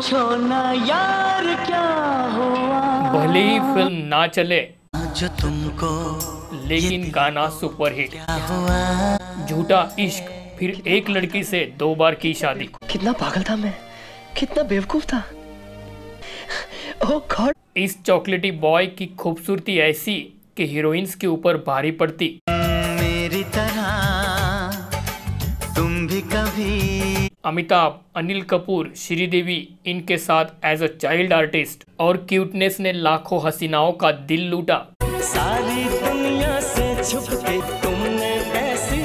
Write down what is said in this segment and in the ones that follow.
पूछो ना यार क्या हुआ भले ही फिल्म ना चले जो तुमको लेकिन गाना सुपरहिट झूठा इश्क फिर एक लड़की से दो बार की शादी कितना पागल था मैं कितना बेवकूफ था oh इस चॉकलेटी बॉय की खूबसूरती ऐसी कि हीरोइंस के ऊपर भारी पड़ती अमिताभ अनिल कपूर श्रीदेवी इनके साथ एज अ चाइल्ड आर्टिस्ट और क्यूटनेस ने लाखों हसीनाओं का दिल लूटा सारी दुनिया से तुमने ऐसी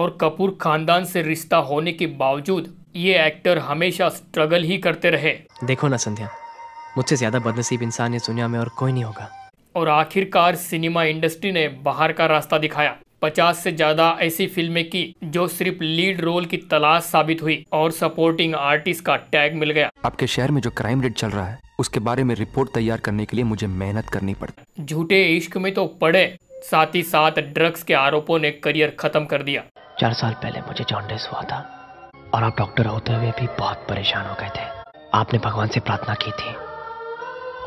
और कपूर खानदान से रिश्ता होने के बावजूद ये एक्टर हमेशा स्ट्रगल ही करते रहे देखो ना संध्या मुझसे ज्यादा बदनसीब इंसान इस दुनिया में और कोई नहीं होगा और आखिरकार सिनेमा इंडस्ट्री ने बाहर का रास्ता दिखाया पचास से ज्यादा ऐसी फिल्में की जो सिर्फ लीड रोल की तलाश साबित हुई और सपोर्टिंग आर्टिस्ट का टैग मिल गया आपके शहर में जो क्राइम रेट चल रहा है उसके बारे में रिपोर्ट तैयार करने के लिए मुझे मेहनत करनी पड़ती झूठे इश्क में तो पड़े साथ ही साथ ड्रग्स के आरोपों ने करियर खत्म कर दिया चार साल पहले मुझे जॉन्डिस हुआ था और आप डॉक्टर होते हुए भी बहुत परेशान हो गए थे आपने भगवान से प्रार्थना की थी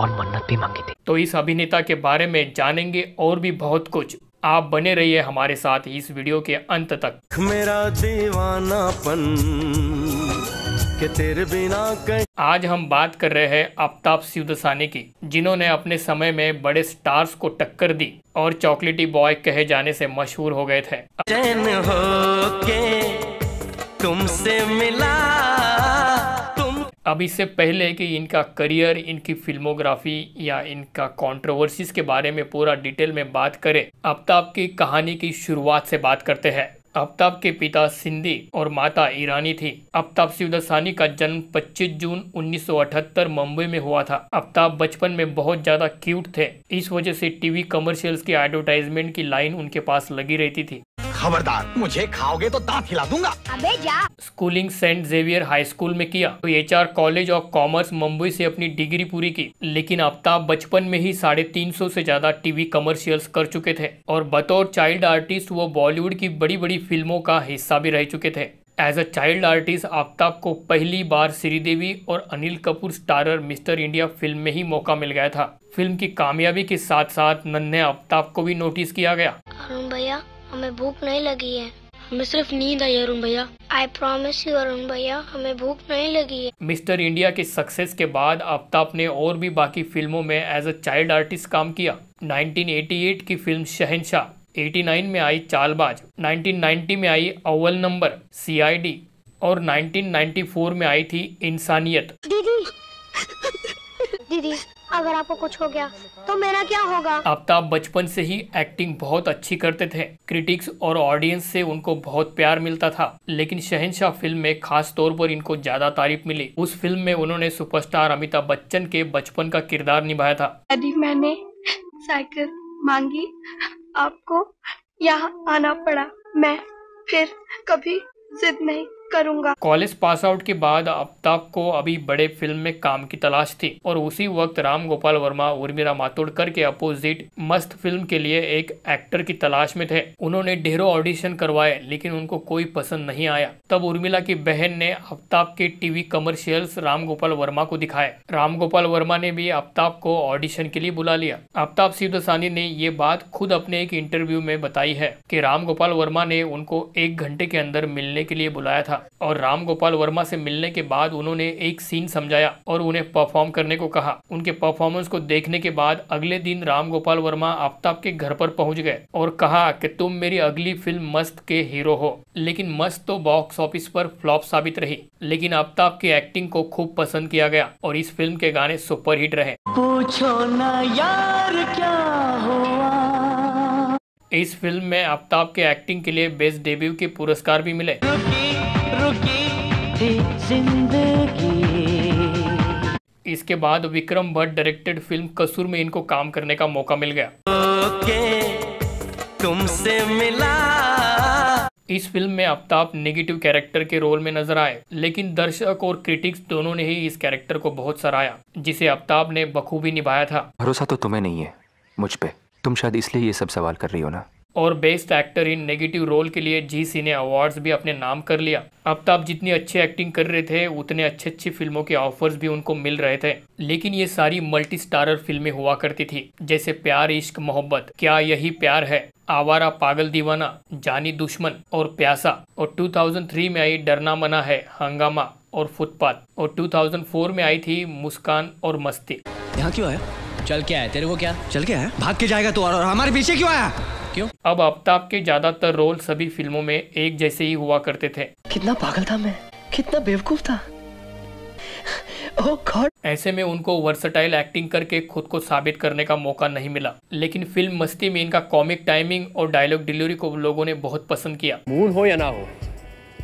और मन्नत भी मांगी थी तो इस अभिनेता के बारे में जानेंगे और भी बहुत कुछ आप बने रहिए हमारे साथ इस वीडियो के अंत तक मेरा दीवानापन के तेरे बिना कहीं आज हम बात कर रहे हैं आफ्ताब शिवदसानी की जिन्होंने अपने समय में बड़े स्टार्स को टक्कर दी और चॉकलेटी बॉय कहे जाने से मशहूर हो गए थे तुमसे मिला अब इससे पहले कि इनका करियर इनकी फिल्मोग्राफी या इनका कंट्रोवर्सीज के बारे में पूरा डिटेल में बात करें आफ्ताब की कहानी की शुरुआत से बात करते हैं आफ्ताब के पिता सिंधी और माता ईरानी थी आफ्ताब शिवदसानी का जन्म 25 जून 1978 मुंबई में हुआ था आफ्ताब बचपन में बहुत ज्यादा क्यूट थे इस वजह से टीवी कमर्शियल्स की एडवर्टाइजमेंट की लाइन उनके पास लगी रहती थी खबरदार मुझे खाओगे तो दांत हिला दूंगा अबे जा schooling Saint Xavier high school में किया तो H college of commerce Mumbai से अपनी डिग्री पूरी की लेकिन आफ्ताब बचपन में ही साढ़े तीन सौ ऐसी ज्यादा टीवी कमर्शियल्स कर चुके थे और बतौर चाइल्ड आर्टिस्ट वो बॉलीवुड की बड़ी बड़ी फिल्मों का हिस्सा भी रह चुके थे as a child artist Aftab को पहली बार श्रीदेवी और Anil Kapoor starrer Mister India film में ही मौका मिल गया था फिल्म की कामयाबी के साथ साथ नन्हे आफ्ताब को भी नोटिस किया गया भैया हमें भूख नहीं लगी है हमें सिर्फ नींद आई अरुण भैया आई प्रोमिस यू अरुण भैया हमें भूख नहीं लगी है मिस्टर इंडिया के सक्सेस के बाद आफ्ताब ने और भी बाकी फिल्मों में एज अ चाइल्ड आर्टिस्ट काम किया 1988 की फिल्म शहनशाह 89 में आई चालबाज 1990 में आई अव्वल नंबर डी और 1994 में आई थी इंसानियत दीदी दीदी अगर आपको कुछ हो गया तो मेरा क्या होगा आफ्ताब बचपन से ही एक्टिंग बहुत अच्छी करते थे क्रिटिक्स और ऑडियंस से उनको बहुत प्यार मिलता था लेकिन शहनशाह फिल्म में खास तौर पर इनको ज्यादा तारीफ मिली उस फिल्म में उन्होंने सुपरस्टार अमिताभ बच्चन के बचपन का किरदार निभाया था यदि मैंने साइकिल मांगी आपको यहाँ आना पड़ा मैं फिर कभी जिद नहीं करूंगा कॉलेज पास आउट के बाद आफ्ताब को अभी बड़े फिल्म में काम की तलाश थी और उसी वक्त राम गोपाल वर्मा उर्मिला मातोड़कर के अपोजिट मस्त फिल्म के लिए एक एक्टर की तलाश में थे उन्होंने ढेरों ऑडिशन करवाए लेकिन उनको कोई पसंद नहीं आया तब उर्मिला की बहन ने अफताब के टीवी कमर्शियल्स राम गोपाल वर्मा को दिखाए राम गोपाल वर्मा ने भी आफ्ताब को ऑडिशन के लिए बुला लिया शिव दसानी ने ये बात खुद अपने एक इंटरव्यू में बताई है की राम गोपाल वर्मा ने उनको एक घंटे के अंदर मिलने के लिए बुलाया था था और राम गोपाल वर्मा से मिलने के बाद उन्होंने एक सीन समझाया और उन्हें परफॉर्म करने को कहा उनके परफॉर्मेंस को देखने के बाद अगले दिन राम गोपाल वर्मा आफ्ताब के घर पर पहुंच गए और कहा कि तुम मेरी अगली फिल्म मस्त के हीरो हो लेकिन मस्त तो बॉक्स ऑफिस पर फ्लॉप साबित रही लेकिन आफ्ताब की एक्टिंग को खूब पसंद किया गया और इस फिल्म के गाने सुपरहिट रहे पूछो ना यार क्या हुआ इस फिल्म में आफ्ताब के एक्टिंग के लिए बेस्ट डेब्यू के पुरस्कार भी मिले रुकी थी जिंदगी इसके बाद विक्रम भट्ट डायरेक्टेड फिल्म कसूर में इनको काम करने का मौका मिल गया तुमसे मिला इस फिल्म में आफ्ताब नेगेटिव कैरेक्टर के रोल में नजर आए लेकिन दर्शक और क्रिटिक्स दोनों ने ही इस कैरेक्टर को बहुत सराहा जिसे आफ्ताब ने बखूबी निभाया था भरोसा तो तुम्हें नहीं है मुझ पे तुम शायद इसलिए ये सब सवाल कर रही हो ना और best actor in negative role के लिए जी सिने अवार्ड्स भी अपने नाम कर लिया अब तो आप जितनी अच्छी एक्टिंग कर रहे थे उतने अच्छे अच्छी फिल्मों के ऑफर्स भी उनको मिल रहे थे लेकिन ये सारी मल्टी स्टारर फिल्में हुआ करती थी जैसे प्यार इश्क मोहब्बत क्या यही प्यार है आवारा पागल दीवाना जानी दुश्मन और प्यासा और 2003 में आई डरना मना है हंगामा और फुटपाथ और 2004 में आई थी मुस्कान और मस्ती यहाँ क्यों आया चल क्या है तेरे को क्या चल क्या है भाग के जाएगा तू और हमारे पीछे क्यों आया क्यों अब आफ्ताब के ज्यादातर रोल सभी फिल्मों में एक जैसे ही हुआ करते थे कितना पागल था मैं कितना बेवकूफ था oh ऐसे में उनको वर्सटाइल एक्टिंग करके खुद को साबित करने का मौका नहीं मिला लेकिन फिल्म मस्ती में इनका कॉमिक टाइमिंग और डायलॉग डिलीवरी को लोगों ने बहुत पसंद किया मून हो या ना हो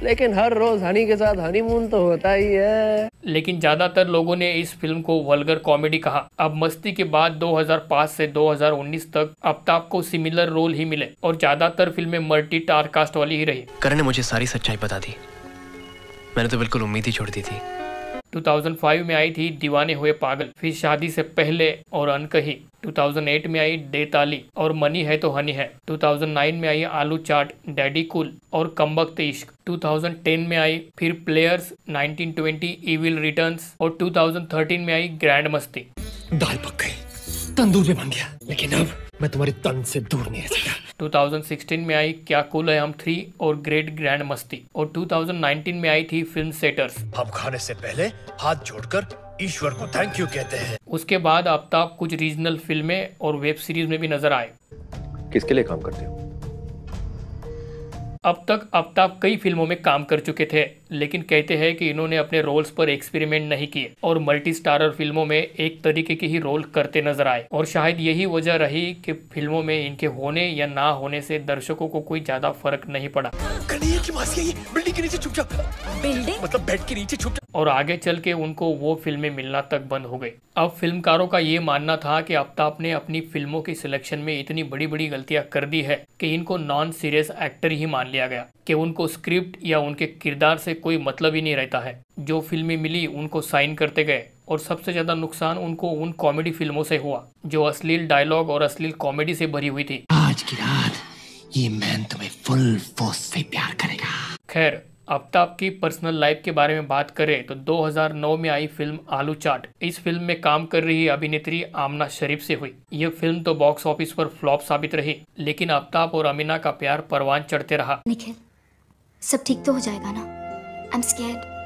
लेकिन हर रोज हनी के साथ हनीमून तो होता ही है लेकिन ज़्यादातर लोगों ने इस फिल्म को वल्गर कॉमेडी कहा अब मस्ती के बाद 2005 से 2019 तक अफ्ताब को सिमिलर रोल ही मिले और ज़्यादातर फिल्में मल्टी टारकास्ट वाली ही रही करण ने मुझे सारी सच्चाई बता दी मैंने तो बिल्कुल उम्मीद ही छोड़ दी थी 2005 में आई थी दीवाने हुए पागल फिर शादी से पहले और अनकही 2008 में आई देताली और मनी है तो हनी है 2009 में आई आलू चाट डैडी कुल और कम्बक इश्क 2010 में आई फिर प्लेयर्स 1920 इविल रिटर्न्स और 2013 में आई ग्रैंड मस्ती दाल पक गई तंदूर में बन गया लेकिन अब मैं तुम्हारी तन से दूर नहीं रह सकता 2016 में आई क्या कुल है हम थ्री और ग्रेट ग्रैंड मस्ती और 2019 में आई थी फिल्म सेटर्स हम खाने से पहले हाथ जोड़कर ईश्वर को थैंक यू कहते हैं उसके बाद आफ्ताब कुछ रीजनल फिल्में और वेब सीरीज में भी नजर आए किसके लिए काम करते हो अब तक आफ्ताब कई फिल्मों में काम कर चुके थे लेकिन कहते हैं कि इन्होंने अपने रोल्स पर एक्सपेरिमेंट नहीं किए और मल्टी स्टारर फिल्मों में एक तरीके के ही रोल करते नजर आए और शायद यही वजह रही कि फिल्मों में इनके होने या ना होने से दर्शकों को कोई ज्यादा फर्क नहीं पड़ा बिल्डिंग के नीचे छुप जा बिल्डिंग मतलब बेड के नीचे छुप और आगे चल के उनको वो फिल्में मिलना तक बंद हो गई अब फिल्मकारों का ये मानना था कि आफ्ताब ने अपनी फिल्मों की सिलेक्शन में इतनी बड़ी बड़ी गलतियां कर दी है कि इनको नॉन सीरियस एक्टर ही मान लिया गया कि उनको स्क्रिप्ट या उनके किरदार से कोई मतलब ही नहीं रहता है जो फिल्में मिली उनको साइन करते गए और सबसे ज़्यादा नुकसान उनको उन कॉमेडी फिल्मों से हुआ जो अश्लील डायलॉग और अश्लील कॉमेडी से भरी हुई थी आज की रात ये मैन तुम्हें फुल फोर्स से प्यार करेगा खैर आफ्ताब की पर्सनल लाइफ के बारे में बात करें तो 2009 में आई फिल्म आलू चाट इस फिल्म में काम कर रही अभिनेत्री आमना शरीफ से हुई यह फिल्म तो बॉक्स ऑफिस पर फ्लॉप साबित रही लेकिन अफ्ताब और अमीना का प्यार परवान चढ़ते रहा निखिल सब ठीक तो हो जाएगा ना आई एम स्केर्ड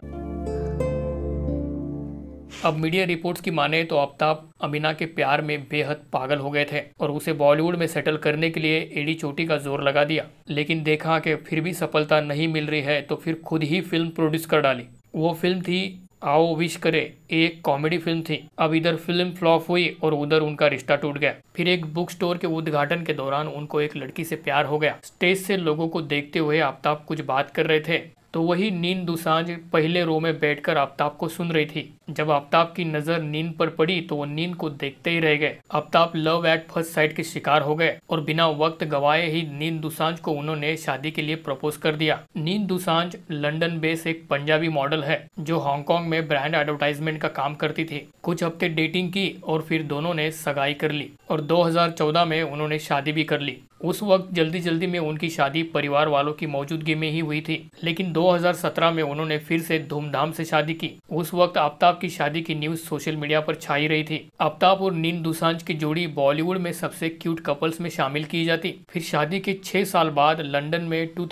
अब मीडिया रिपोर्ट्स की माने तो आफ्ताब अमीना के प्यार में बेहद पागल हो गए थे और उसे बॉलीवुड में सेटल करने के लिए एडी चोटी का जोर लगा दिया लेकिन देखा कि फिर भी सफलता नहीं मिल रही है तो फिर खुद ही फिल्म प्रोड्यूस कर डाली वो फिल्म थी आओ विश करे एक कॉमेडी फिल्म थी अब इधर फिल्म फ्लॉप हुई और उधर उनका रिश्ता टूट गया फिर एक बुक स्टोर के उद्घाटन के दौरान उनको एक लड़की से प्यार हो गया स्टेज से लोगों को देखते हुए आफ्ताब कुछ बात कर रहे थे तो वही नींद दुसांझ पहले रो में बैठकर आफ्ताब को सुन रही थी जब आफ्ताब की नज़र नींद पर पड़ी तो वो नींद को देखते ही रह गए Aftab love at first sight के शिकार हो गए और बिना वक्त गवाए ही नींद दुसांझ को उन्होंने शादी के लिए प्रपोज कर दिया नींद दुसांझ लंदन बेस एक पंजाबी मॉडल है जो हांगकॉन्ग में ब्रांड एडवर्टाइजमेंट का काम करती थी कुछ हफ्ते डेटिंग की और फिर दोनों ने सगाई कर ली और दो में उन्होंने शादी भी कर ली उस वक्त जल्दी जल्दी में उनकी शादी परिवार वालों की मौजूदगी में ही हुई थी लेकिन 2017 में उन्होंने फिर से धूमधाम से शादी की उस वक्त आफ्ताब की शादी की न्यूज सोशल मीडिया पर छाई रही थी आफ्ताब और नींद दुसांज की जोड़ी बॉलीवुड में सबसे क्यूट कपल्स में शामिल की जाती फिर शादी के छह साल बाद लंडन में टू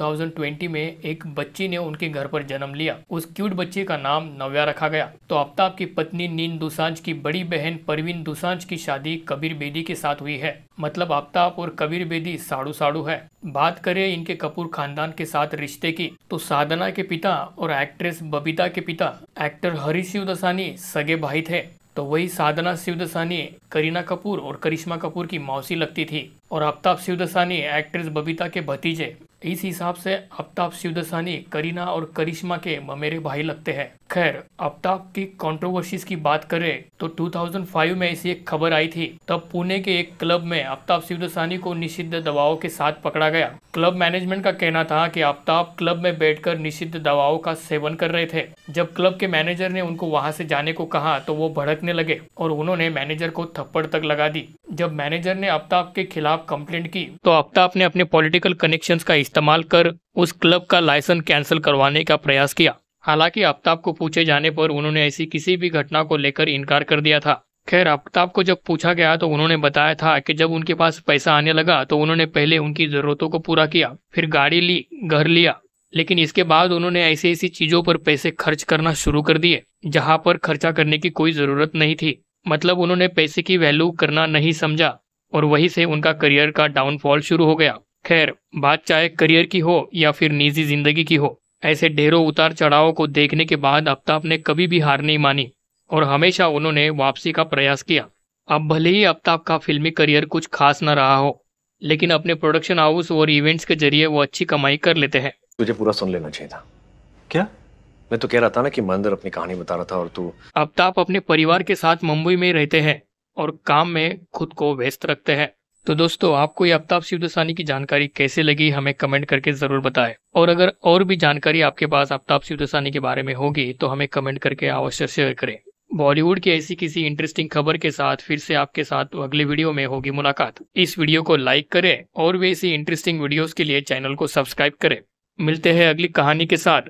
में एक बच्ची ने उनके घर पर जन्म लिया उस क्यूट बच्चे का नाम नव्या रखा गया तो आफ्ताब की पत्नी नींद दुसांज की बड़ी बहन परवीन दुसांज की शादी कबीर बेदी के साथ हुई है मतलब आफ्ताब और कबीर बेदी भी साड़ू साड़ू है बात करें इनके कपूर खानदान के साथ रिश्ते की तो साधना के पिता और एक्ट्रेस बबीता के पिता एक्टर हरी शिवदसानी सगे भाई थे तो वही साधना शिवदसानी करीना कपूर और करिश्मा कपूर की मौसी लगती थी और आफ्ताब शिवदसानी एक्ट्रेस बबीता के भतीजे इस हिसाब से आफ्ताब शिवदसानी करीना और करिश्मा के ममेरे भाई लगते हैं खैर आफ्ताब की कंट्रोवर्सीज की बात करें तो 2005 में ऐसी एक खबर आई थी तब पुणे के एक क्लब में आफ्ताब शिवदसानी को निषिद्ध दवाओं के साथ पकड़ा गया क्लब मैनेजमेंट का कहना था कि आफ्ताब क्लब में बैठकर निषिद्ध दवाओं का सेवन कर रहे थे जब क्लब के मैनेजर ने उनको वहाँ से जाने को कहा तो वो भड़कने लगे और उन्होंने मैनेजर को थप्पड़ तक लगा दी जब मैनेजर ने आफ्ताब के खिलाफ कंप्लेंट की तो आफ्ताब ने अपने पॉलिटिकल कनेक्शंस का इस्तेमाल कर उस क्लब का लाइसेंस कैंसिल करवाने का प्रयास किया हालांकि आफ्ताब को पूछे जाने पर उन्होंने ऐसी किसी भी घटना को लेकर इनकार कर दिया था खैर आफ्ताब को जब पूछा गया तो उन्होंने बताया था कि जब उनके पास पैसा आने लगा तो उन्होंने पहले उनकी जरूरतों को पूरा किया फिर गाड़ी ली घर लिया लेकिन इसके बाद उन्होंने ऐसी ऐसी चीजों पर पैसे खर्च करना शुरू कर दिए जहाँ पर खर्चा करने की कोई जरूरत नहीं थी मतलब उन्होंने पैसे की वैल्यू करना नहीं समझा और वहीं से उनका करियर का डाउनफॉल शुरू हो गया खैर बात चाहे करियर की हो या फिर निजी जिंदगी की हो ऐसे ढेरों उतार चढ़ाव को देखने के बाद आफ्ताब ने कभी भी हार नहीं मानी और हमेशा उन्होंने वापसी का प्रयास किया अब भले ही आफ्ताब का फिल्मी करियर कुछ खास न रहा हो लेकिन अपने प्रोडक्शन हाउस और इवेंट्स के जरिए वो अच्छी कमाई कर लेते हैं तुझे पूरा सुन लेना चाहिए था क्या मैं तो कह रहा था ना कि मंदिर अपनी कहानी बता रहा था और तू अब्ताप तो अपने परिवार के साथ मुंबई में रहते हैं और काम में खुद को व्यस्त रखते हैं तो दोस्तों आपको ये शिवदसानी की जानकारी कैसे लगी हमें कमेंट करके जरूर बताएं और अगर और भी जानकारी आपके पास शिव शिवदसानी के बारे में होगी तो हमें कमेंट करके अवश्य शेयर करें बॉलीवुड की ऐसी किसी इंटरेस्टिंग खबर के साथ फिर से आपके साथ अगले वीडियो में होगी मुलाकात इस वीडियो को लाइक करें और भी ऐसी इंटरेस्टिंग वीडियोस के लिए चैनल को सब्सक्राइब करें मिलते हैं अगली कहानी के साथ